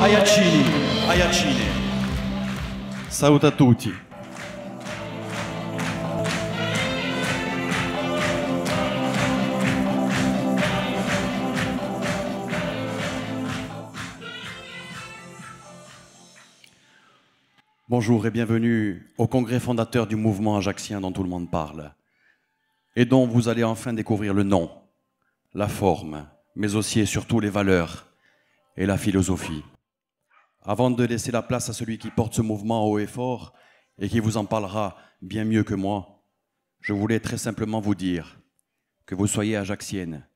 Ayacine. à Bonjour et bienvenue au congrès fondateur du mouvement ajaxien dont tout le monde parle et dont vous allez enfin découvrir le nom, la forme, mais aussi et surtout les valeurs et la philosophie avant de laisser la place à celui qui porte ce mouvement haut et fort et qui vous en parlera bien mieux que moi, je voulais très simplement vous dire que vous soyez ajaxienne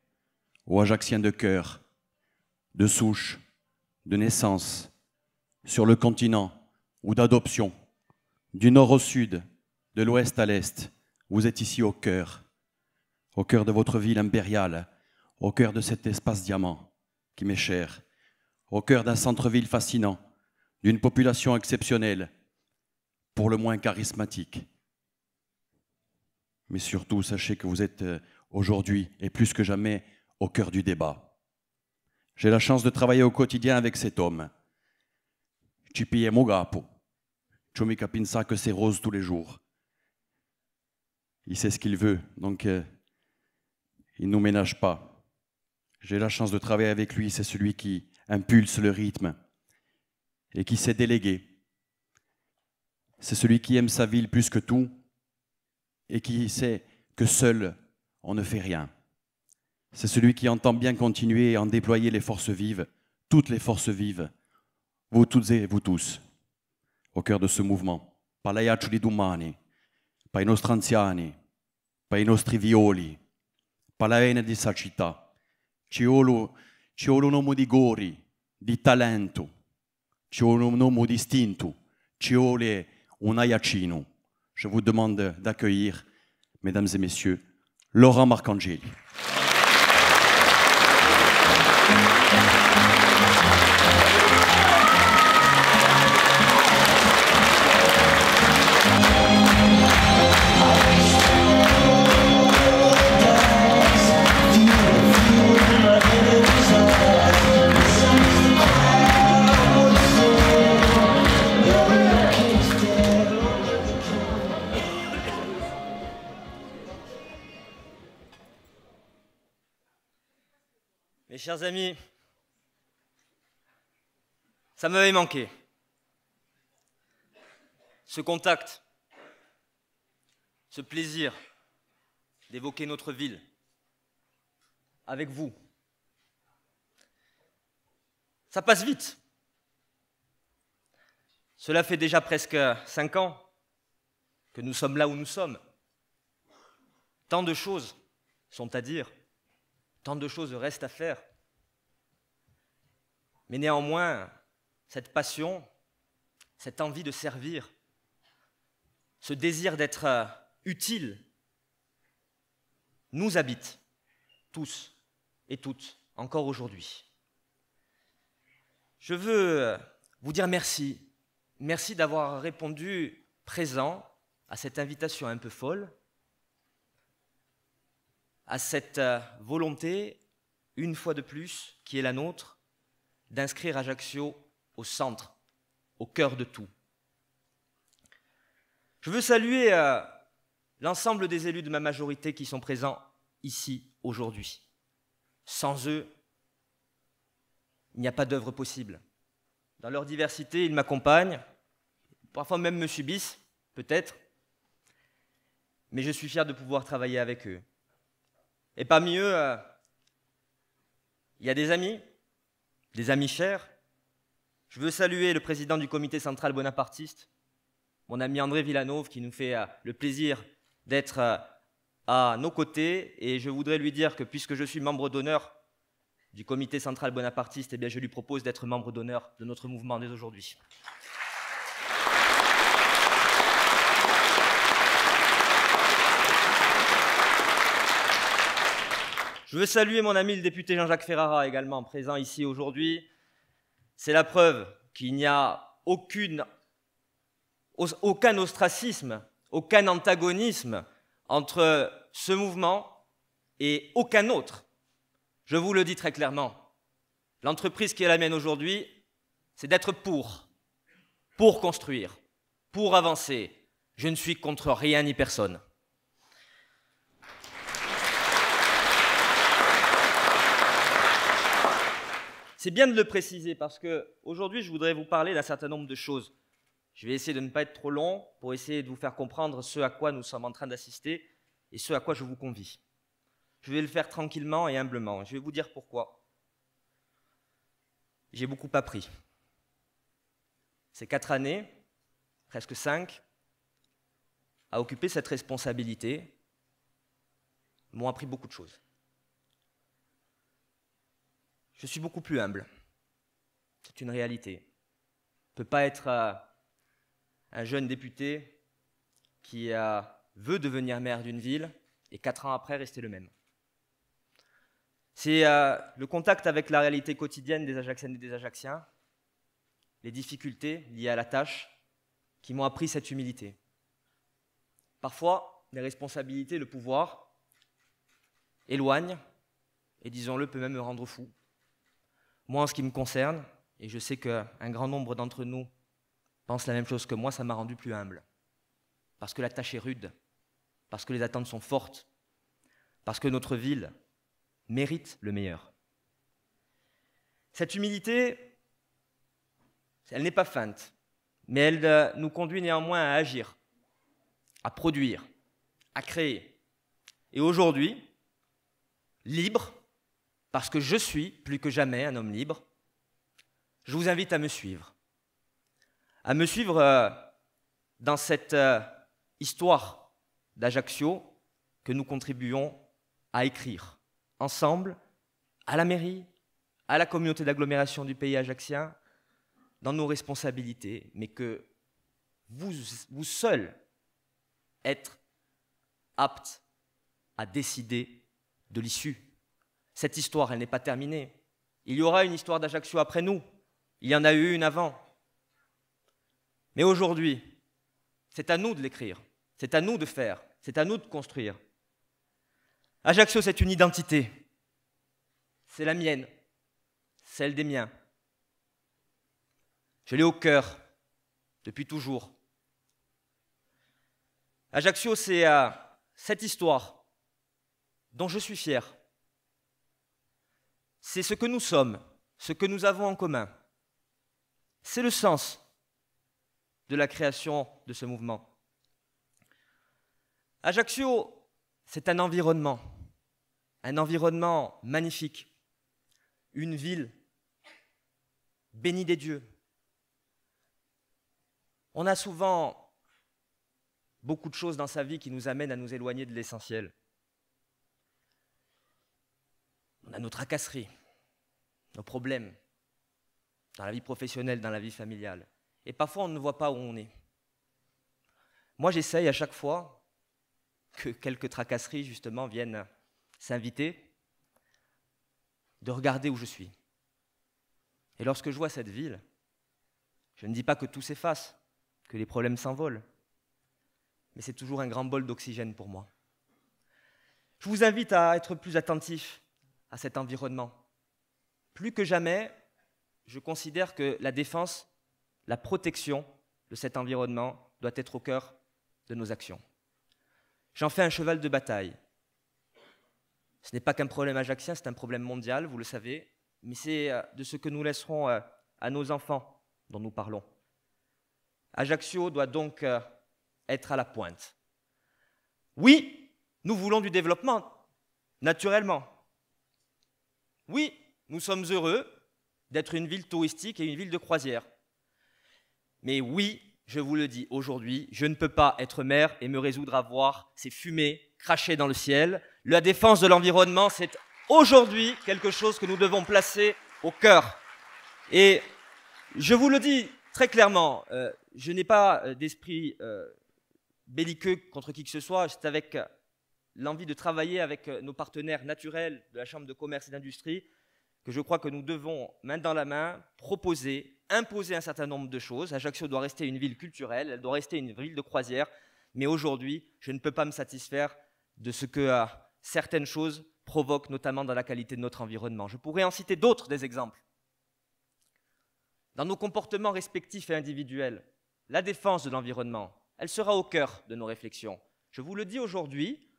ou ajaxien de cœur, de souche, de naissance, sur le continent ou d'adoption, du nord au sud, de l'ouest à l'est, vous êtes ici au cœur, au cœur de votre ville impériale, au cœur de cet espace diamant qui m'est cher au cœur d'un centre-ville fascinant, d'une population exceptionnelle, pour le moins charismatique. Mais surtout, sachez que vous êtes euh, aujourd'hui et plus que jamais au cœur du débat. J'ai la chance de travailler au quotidien avec cet homme. Chipi Mogapo. Chomika Pinsa que c'est rose tous les jours. Il sait ce qu'il veut, donc euh, il ne nous ménage pas. J'ai la chance de travailler avec lui, c'est celui qui, impulse le rythme et qui sait déléguer. C'est celui qui aime sa ville plus que tout et qui sait que seul on ne fait rien. C'est celui qui entend bien continuer et en déployer les forces vives, toutes les forces vives, vous toutes et vous tous, au cœur de ce mouvement. di nostri nostri violi, di sa di di talento, ci un nome distinto, un Je vous demande d'accueillir, mesdames et messieurs, Laurent Marcangeli. amis, ça m'avait manqué. Ce contact, ce plaisir d'évoquer notre ville avec vous. Ça passe vite. Cela fait déjà presque cinq ans que nous sommes là où nous sommes. Tant de choses sont à dire, tant de choses restent à faire. Mais néanmoins, cette passion, cette envie de servir, ce désir d'être euh, utile, nous habite, tous et toutes, encore aujourd'hui. Je veux euh, vous dire merci. Merci d'avoir répondu présent à cette invitation un peu folle, à cette euh, volonté, une fois de plus, qui est la nôtre, d'inscrire Ajaccio au centre, au cœur de tout. Je veux saluer euh, l'ensemble des élus de ma majorité qui sont présents ici aujourd'hui. Sans eux, il n'y a pas d'œuvre possible. Dans leur diversité, ils m'accompagnent, parfois même me subissent, peut-être, mais je suis fier de pouvoir travailler avec eux. Et parmi eux, euh, il y a des amis, les amis chers. Je veux saluer le président du comité central bonapartiste, mon ami André Villanov, qui nous fait euh, le plaisir d'être euh, à nos côtés. Et je voudrais lui dire que puisque je suis membre d'honneur du comité central bonapartiste, eh bien je lui propose d'être membre d'honneur de notre mouvement dès aujourd'hui. Je veux saluer mon ami le député Jean-Jacques Ferrara, également présent ici aujourd'hui. C'est la preuve qu'il n'y a aucun ostracisme, aucun antagonisme entre ce mouvement et aucun autre. Je vous le dis très clairement. L'entreprise qui est la mienne aujourd'hui, c'est d'être pour, pour construire, pour avancer. Je ne suis contre rien ni personne. C'est bien de le préciser parce que aujourd'hui, je voudrais vous parler d'un certain nombre de choses. Je vais essayer de ne pas être trop long pour essayer de vous faire comprendre ce à quoi nous sommes en train d'assister et ce à quoi je vous convie. Je vais le faire tranquillement et humblement. Je vais vous dire pourquoi. J'ai beaucoup appris. Ces quatre années, presque cinq, à occuper cette responsabilité, m'ont appris beaucoup de choses. Je suis beaucoup plus humble. C'est une réalité. On ne peut pas être euh, un jeune député qui euh, veut devenir maire d'une ville et quatre ans après rester le même. C'est euh, le contact avec la réalité quotidienne des Ajaxiennes et des Ajaxiens, les difficultés liées à la tâche, qui m'ont appris cette humilité. Parfois, les responsabilités, le pouvoir éloignent, et disons-le, peut même me rendre fou. Moi, en ce qui me concerne, et je sais qu'un grand nombre d'entre nous pensent la même chose que moi, ça m'a rendu plus humble. Parce que la tâche est rude, parce que les attentes sont fortes, parce que notre ville mérite le meilleur. Cette humilité, elle n'est pas feinte, mais elle euh, nous conduit néanmoins à agir, à produire, à créer. Et aujourd'hui, libre, parce que je suis plus que jamais un homme libre, je vous invite à me suivre. À me suivre euh, dans cette euh, histoire d'Ajaccio que nous contribuons à écrire ensemble à la mairie, à la communauté d'agglomération du pays ajaccien, dans nos responsabilités, mais que vous, vous seuls êtes aptes à décider de l'issue. Cette histoire, elle n'est pas terminée. Il y aura une histoire d'Ajaccio après nous. Il y en a eu une avant. Mais aujourd'hui, c'est à nous de l'écrire. C'est à nous de faire. C'est à nous de construire. Ajaccio, c'est une identité. C'est la mienne, celle des miens. Je l'ai au cœur, depuis toujours. Ajaccio, c'est cette histoire dont je suis fier c'est ce que nous sommes, ce que nous avons en commun. C'est le sens de la création de ce mouvement. Ajaccio, c'est un environnement, un environnement magnifique, une ville bénie des dieux. On a souvent beaucoup de choses dans sa vie qui nous amènent à nous éloigner de l'essentiel. On a nos tracasseries, nos problèmes, dans la vie professionnelle, dans la vie familiale. Et parfois, on ne voit pas où on est. Moi, j'essaye à chaque fois que quelques tracasseries, justement, viennent s'inviter, de regarder où je suis. Et lorsque je vois cette ville, je ne dis pas que tout s'efface, que les problèmes s'envolent, mais c'est toujours un grand bol d'oxygène pour moi. Je vous invite à être plus attentif à cet environnement. Plus que jamais, je considère que la défense, la protection de cet environnement doit être au cœur de nos actions. J'en fais un cheval de bataille. Ce n'est pas qu'un problème ajaxien, c'est un problème mondial, vous le savez, mais c'est euh, de ce que nous laisserons euh, à nos enfants dont nous parlons. Ajaccio doit donc euh, être à la pointe. Oui, nous voulons du développement, naturellement. Oui, nous sommes heureux d'être une ville touristique et une ville de croisière. Mais oui, je vous le dis aujourd'hui, je ne peux pas être maire et me résoudre à voir ces fumées cracher dans le ciel. La défense de l'environnement, c'est aujourd'hui quelque chose que nous devons placer au cœur. Et je vous le dis très clairement, euh, je n'ai pas euh, d'esprit euh, belliqueux contre qui que ce soit, c'est avec l'envie de travailler avec euh, nos partenaires naturels de la Chambre de commerce et d'industrie, que je crois que nous devons, main dans la main, proposer, imposer un certain nombre de choses. Ajaccio doit rester une ville culturelle, elle doit rester une ville de croisière, mais aujourd'hui, je ne peux pas me satisfaire de ce que euh, certaines choses provoquent, notamment dans la qualité de notre environnement. Je pourrais en citer d'autres des exemples. Dans nos comportements respectifs et individuels, la défense de l'environnement, elle sera au cœur de nos réflexions. Je vous le dis aujourd'hui,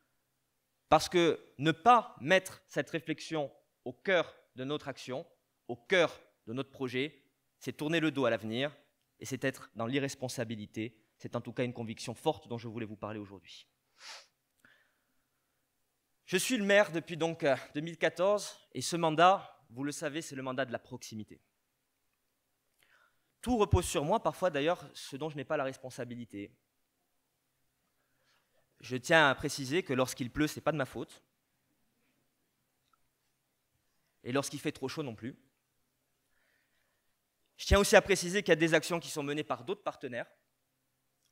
parce que ne pas mettre cette réflexion au cœur de notre action, au cœur de notre projet, c'est tourner le dos à l'avenir et c'est être dans l'irresponsabilité. C'est en tout cas une conviction forte dont je voulais vous parler aujourd'hui. Je suis le maire depuis donc 2014 euh, et ce mandat, vous le savez, c'est le mandat de la proximité. Tout repose sur moi, parfois d'ailleurs, ce dont je n'ai pas la responsabilité. Je tiens à préciser que lorsqu'il pleut, ce n'est pas de ma faute. Et lorsqu'il fait trop chaud non plus. Je tiens aussi à préciser qu'il y a des actions qui sont menées par d'autres partenaires,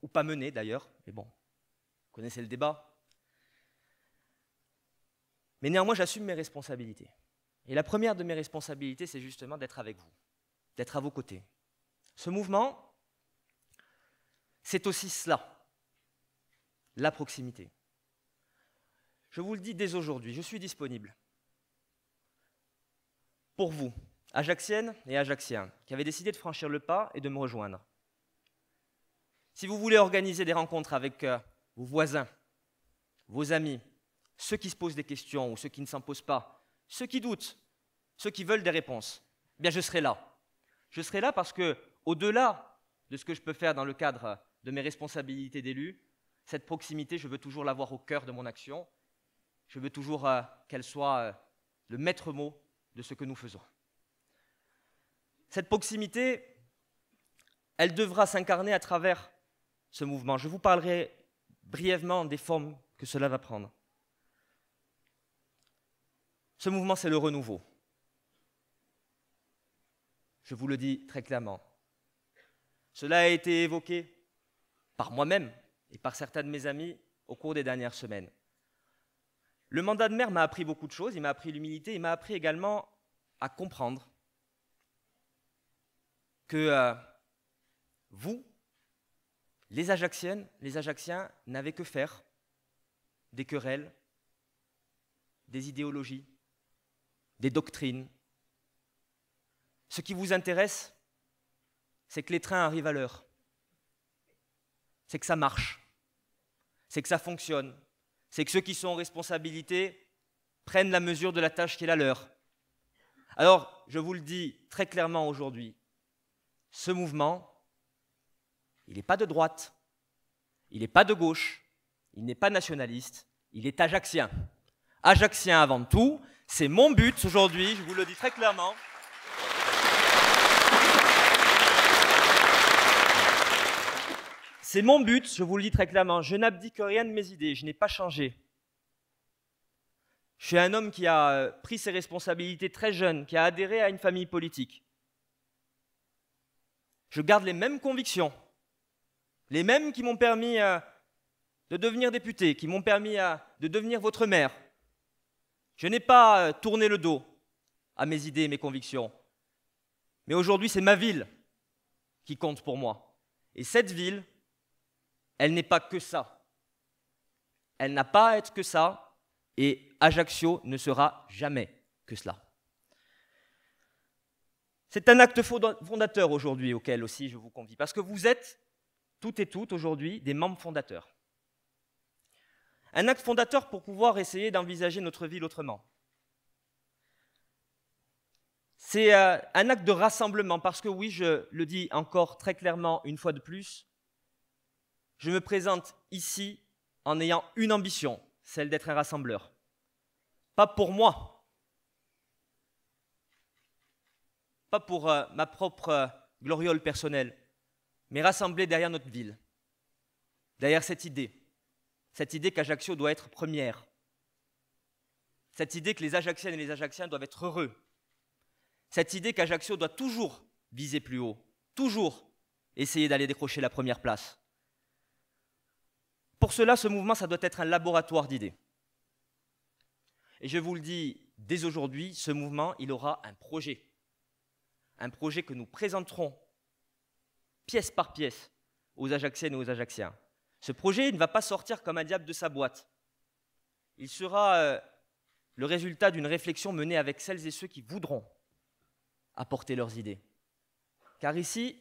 ou pas menées d'ailleurs, mais bon, vous connaissez le débat. Mais néanmoins, j'assume mes responsabilités. Et la première de mes responsabilités, c'est justement d'être avec vous, d'être à vos côtés. Ce mouvement, c'est aussi cela la proximité. Je vous le dis dès aujourd'hui, je suis disponible pour vous, ajaxiennes et Ajaxiens, qui avez décidé de franchir le pas et de me rejoindre. Si vous voulez organiser des rencontres avec euh, vos voisins, vos amis, ceux qui se posent des questions ou ceux qui ne s'en posent pas, ceux qui doutent, ceux qui veulent des réponses, eh bien je serai là. Je serai là parce que, au-delà de ce que je peux faire dans le cadre de mes responsabilités d'élu, cette proximité, je veux toujours l'avoir au cœur de mon action. Je veux toujours euh, qu'elle soit euh, le maître mot de ce que nous faisons. Cette proximité, elle devra s'incarner à travers ce mouvement. Je vous parlerai brièvement des formes que cela va prendre. Ce mouvement, c'est le renouveau. Je vous le dis très clairement. Cela a été évoqué par moi-même et par certains de mes amis au cours des dernières semaines. Le mandat de maire m'a appris beaucoup de choses, il m'a appris l'humilité, il m'a appris également à comprendre que euh, vous, les Ajaxiennes, les Ajaxiens n'avez que faire des querelles, des idéologies, des doctrines. Ce qui vous intéresse, c'est que les trains arrivent à l'heure, c'est que ça marche, c'est que ça fonctionne. C'est que ceux qui sont en responsabilité prennent la mesure de la tâche qui est la leur. Alors, je vous le dis très clairement aujourd'hui, ce mouvement, il n'est pas de droite, il n'est pas de gauche, il n'est pas nationaliste, il est ajaxien. Ajaxien avant tout, c'est mon but aujourd'hui, je vous le dis très clairement. C'est mon but, je vous le dis très clairement. Je n'abdique rien de mes idées, je n'ai pas changé. Je suis un homme qui a euh, pris ses responsabilités très jeune, qui a adhéré à une famille politique. Je garde les mêmes convictions, les mêmes qui m'ont permis euh, de devenir député, qui m'ont permis euh, de devenir votre maire. Je n'ai pas tourné le dos à mes idées et mes convictions. Mais aujourd'hui, c'est ma ville qui compte pour moi. Et cette ville, elle n'est pas que ça. Elle n'a pas à être que ça, et Ajaccio ne sera jamais que cela. C'est un acte fondateur aujourd'hui auquel aussi je vous convie, parce que vous êtes toutes et toutes aujourd'hui des membres fondateurs. Un acte fondateur pour pouvoir essayer d'envisager notre ville autrement. C'est euh, un acte de rassemblement, parce que oui, je le dis encore très clairement une fois de plus, je me présente ici en ayant une ambition, celle d'être un rassembleur. Pas pour moi, pas pour euh, ma propre euh, gloriole personnelle, mais rassembler derrière notre ville, derrière cette idée, cette idée qu'Ajaccio doit être première, cette idée que les Ajacciennes et les Ajacciens doivent être heureux, cette idée qu'Ajaccio doit toujours viser plus haut, toujours essayer d'aller décrocher la première place. Pour cela, ce mouvement, ça doit être un laboratoire d'idées. Et je vous le dis dès aujourd'hui, ce mouvement, il aura un projet. Un projet que nous présenterons pièce par pièce aux Ajaxiennes et aux Ajaxiens. Ce projet ne va pas sortir comme un diable de sa boîte. Il sera euh, le résultat d'une réflexion menée avec celles et ceux qui voudront apporter leurs idées. Car ici,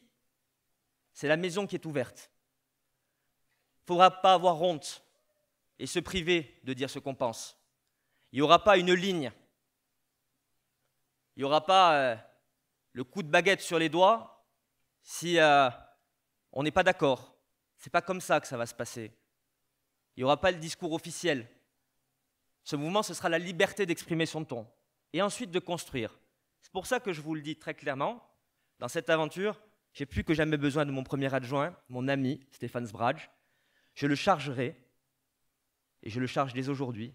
c'est la maison qui est ouverte. Il ne faudra pas avoir honte et se priver de dire ce qu'on pense. Il n'y aura pas une ligne. Il n'y aura pas euh, le coup de baguette sur les doigts si euh, on n'est pas d'accord. C'est pas comme ça que ça va se passer. Il n'y aura pas le discours officiel. Ce mouvement, ce sera la liberté d'exprimer son ton et ensuite de construire. C'est pour ça que je vous le dis très clairement, dans cette aventure, j'ai plus que jamais besoin de mon premier adjoint, mon ami Stéphane Sbraj, je le chargerai, et je le charge dès aujourd'hui,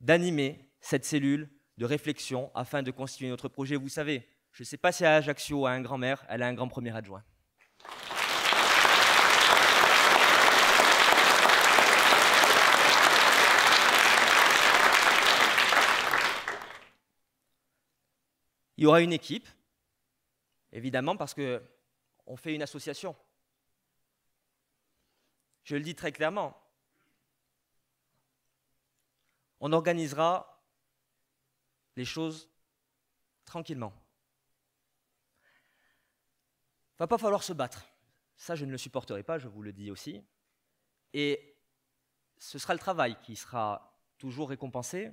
d'animer cette cellule de réflexion afin de constituer notre projet. Vous savez, je ne sais pas si à Ajaccio a un grand-mère, elle a un grand premier adjoint. Il y aura une équipe, évidemment, parce qu'on fait une association. Je le dis très clairement. On organisera les choses tranquillement. Il ne va pas falloir se battre. Ça, je ne le supporterai pas, je vous le dis aussi. Et ce sera le travail qui sera toujours récompensé.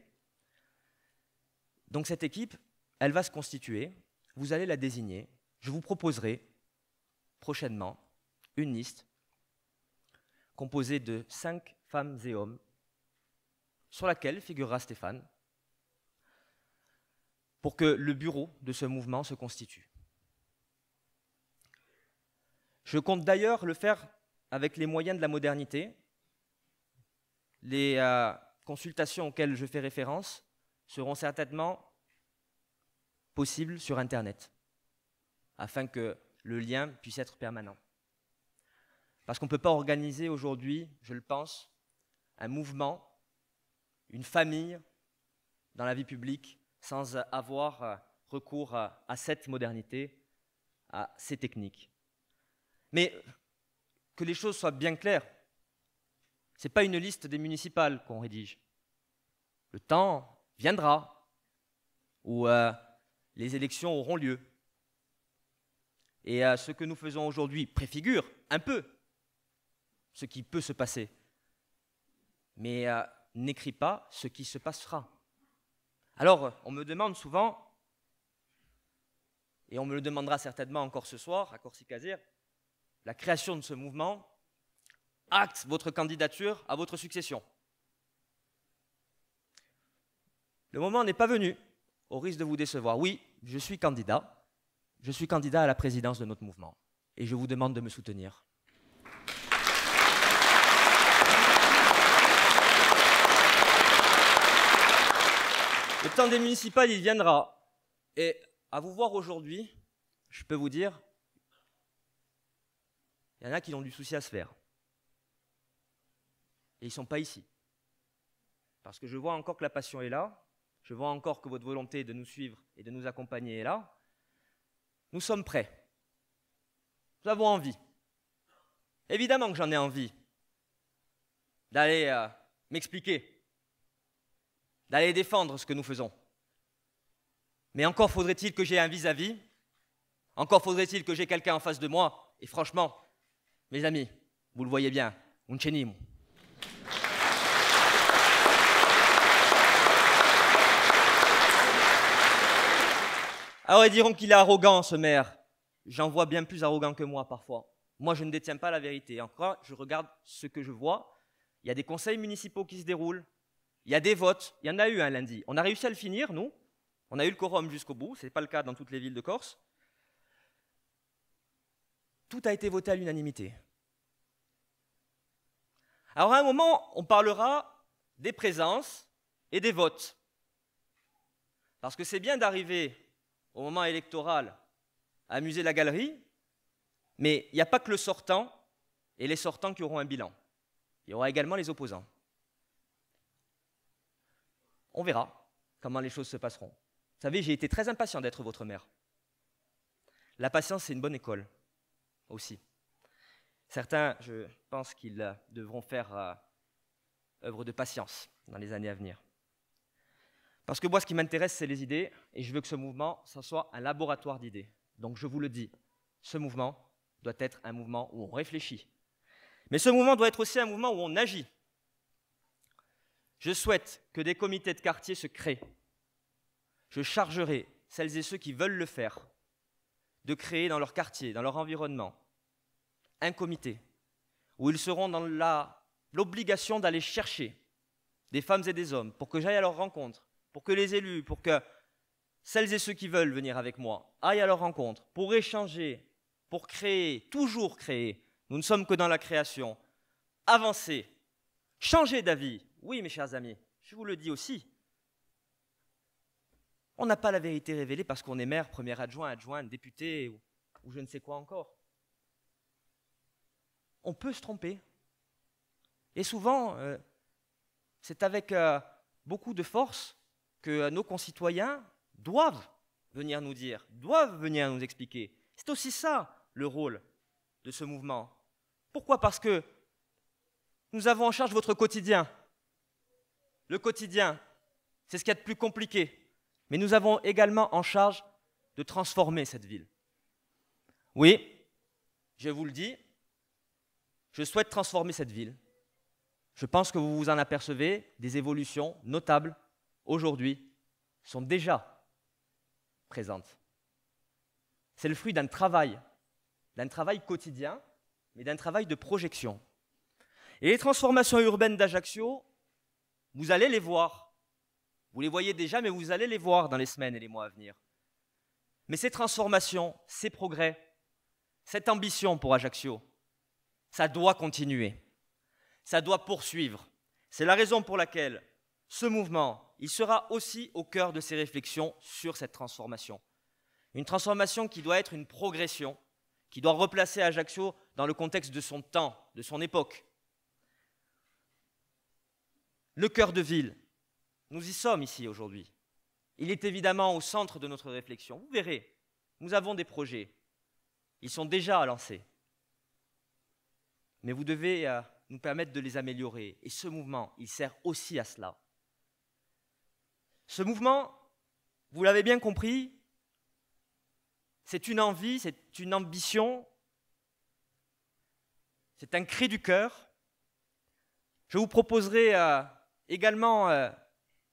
Donc cette équipe, elle va se constituer. Vous allez la désigner. Je vous proposerai prochainement une liste composée de cinq femmes et hommes, sur laquelle figurera Stéphane, pour que le bureau de ce mouvement se constitue. Je compte d'ailleurs le faire avec les moyens de la modernité. Les euh, consultations auxquelles je fais référence seront certainement possibles sur Internet, afin que le lien puisse être permanent. Parce qu'on ne peut pas organiser aujourd'hui, je le pense, un mouvement, une famille dans la vie publique sans avoir euh, recours euh, à cette modernité, à ces techniques. Mais que les choses soient bien claires, ce n'est pas une liste des municipales qu'on rédige. Le temps viendra où euh, les élections auront lieu. Et ce que nous faisons aujourd'hui préfigure un peu ce qui peut se passer, mais euh, n'écris pas ce qui se passera. Alors, on me demande souvent, et on me le demandera certainement encore ce soir à Corsicazir, la création de ce mouvement, acte votre candidature à votre succession. Le moment n'est pas venu, au risque de vous décevoir. Oui, je suis candidat, je suis candidat à la présidence de notre mouvement, et je vous demande de me soutenir. Le temps des municipales, il viendra. Et à vous voir aujourd'hui, je peux vous dire, il y en a qui ont du souci à se faire. Et ils ne sont pas ici. Parce que je vois encore que la passion est là, je vois encore que votre volonté de nous suivre et de nous accompagner est là. Nous sommes prêts. Nous avons envie. Évidemment que j'en ai envie d'aller euh, m'expliquer d'aller défendre ce que nous faisons. Mais encore faudrait-il que j'ai un vis-à-vis, encore faudrait-il que j'ai quelqu'un en face de moi, et franchement, mes amis, vous le voyez bien, un chenim. Alors ah ils diront qu'il est arrogant, ce maire. J'en vois bien plus arrogant que moi parfois. Moi, je ne détiens pas la vérité. Encore, je regarde ce que je vois. Il y a des conseils municipaux qui se déroulent. Il y a des votes, il y en a eu un lundi. On a réussi à le finir, nous. On a eu le quorum jusqu'au bout, ce n'est pas le cas dans toutes les villes de Corse. Tout a été voté à l'unanimité. Alors à un moment, on parlera des présences et des votes. Parce que c'est bien d'arriver au moment électoral à amuser la galerie, mais il n'y a pas que le sortant et les sortants qui auront un bilan. Il y aura également les opposants on verra comment les choses se passeront. Vous savez, j'ai été très impatient d'être votre mère. La patience, c'est une bonne école aussi. Certains, je pense qu'ils devront faire euh, œuvre de patience dans les années à venir. Parce que moi, ce qui m'intéresse, c'est les idées, et je veux que ce mouvement, ça soit un laboratoire d'idées. Donc je vous le dis, ce mouvement doit être un mouvement où on réfléchit. Mais ce mouvement doit être aussi un mouvement où on agit. Je souhaite que des comités de quartier se créent. Je chargerai celles et ceux qui veulent le faire de créer dans leur quartier, dans leur environnement, un comité où ils seront dans l'obligation d'aller chercher des femmes et des hommes pour que j'aille à leur rencontre, pour que les élus, pour que celles et ceux qui veulent venir avec moi aillent à leur rencontre pour échanger, pour créer, toujours créer. Nous ne sommes que dans la création. Avancer, changer d'avis, oui, mes chers amis, je vous le dis aussi. On n'a pas la vérité révélée parce qu'on est maire, premier adjoint, adjoint, député ou, je ne sais quoi encore. On peut se tromper. Et souvent, euh, c'est avec euh, beaucoup de force que nos concitoyens doivent venir nous dire, doivent venir nous expliquer. C'est aussi ça le rôle de ce mouvement. Pourquoi Parce que nous avons en charge votre quotidien le quotidien, c'est ce qu'il y a de plus compliqué. Mais nous avons également en charge de transformer cette ville. Oui, je vous le dis, je souhaite transformer cette ville. Je pense que vous vous en apercevez, des évolutions notables aujourd'hui sont déjà présentes. C'est le fruit d'un travail, d'un travail quotidien, mais d'un travail de projection. Et les transformations urbaines d'Ajaccio vous allez les voir. Vous les voyez déjà, mais vous allez les voir dans les semaines et les mois à venir. Mais ces transformations, ces progrès, cette ambition pour Ajaccio, ça doit continuer. Ça doit poursuivre. C'est la raison pour laquelle ce mouvement, il sera aussi au cœur de ses réflexions sur cette transformation. Une transformation qui doit être une progression, qui doit replacer Ajaccio dans le contexte de son temps, de son époque, le cœur de ville. Nous y sommes ici aujourd'hui. Il est évidemment au centre de notre réflexion. Vous verrez, nous avons des projets. Ils sont déjà à lancer. Mais vous devez euh, nous permettre de les améliorer. Et ce mouvement, il sert aussi à cela. Ce mouvement, vous l'avez bien compris, c'est une envie, c'est une ambition, c'est un cri du cœur. Je vous proposerai à euh, également euh,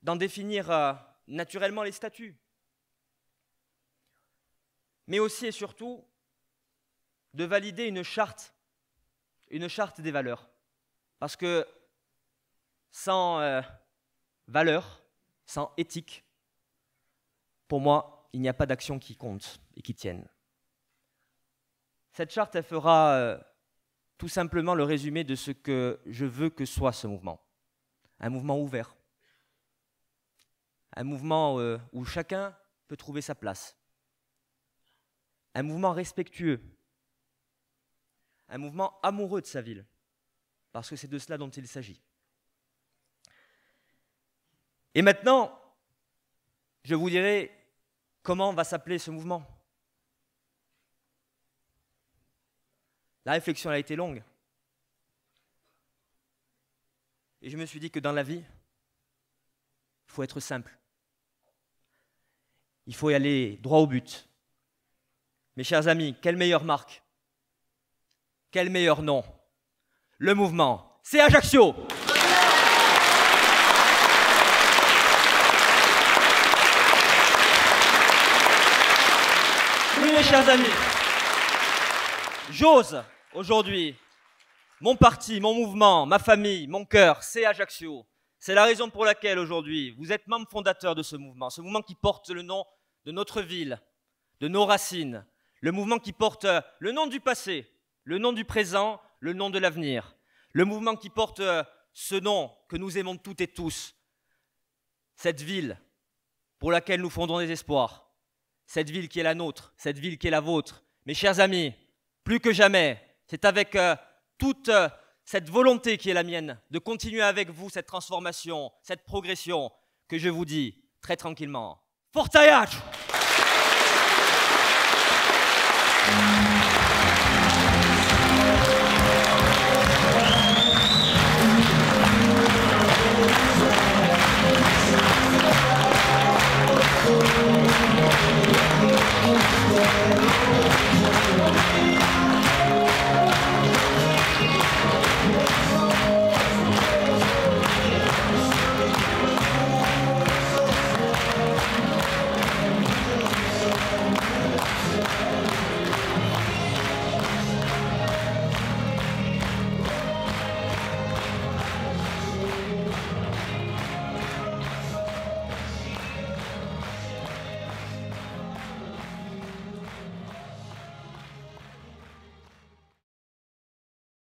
d'en définir euh, naturellement les statuts, mais aussi et surtout de valider une charte, une charte des valeurs. Parce que sans euh, valeur, sans éthique, pour moi, il n'y a pas d'action qui compte et qui tienne. Cette charte, elle fera euh, tout simplement le résumé de ce que je veux que soit ce mouvement un mouvement ouvert, un mouvement euh, où chacun peut trouver sa place, un mouvement respectueux, un mouvement amoureux de sa ville, parce que c'est de cela dont il s'agit. Et maintenant, je vous dirai comment va s'appeler ce mouvement. La réflexion a été longue. Et je me suis dit que dans la vie, il faut être simple. Il faut y aller droit au but. Mes chers amis, quelle meilleure marque Quel meilleur nom Le mouvement, c'est Ajaccio Oui mes chers amis, j'ose aujourd'hui mon parti, mon mouvement, ma famille, mon cœur, c'est Ajaccio. C'est la raison pour laquelle aujourd'hui vous êtes membre fondateur de ce mouvement, ce mouvement qui porte le nom de notre ville, de nos racines, le mouvement qui porte euh, le nom du passé, le nom du présent, le nom de l'avenir, le mouvement qui porte euh, ce nom que nous aimons toutes et tous, cette ville pour laquelle nous fondons des espoirs, cette ville qui est la nôtre, cette ville qui est la vôtre. Mes chers amis, plus que jamais, c'est avec euh, toute euh, cette volonté qui est la mienne de continuer avec vous cette transformation, cette progression que je vous dis très tranquillement. Fortaillage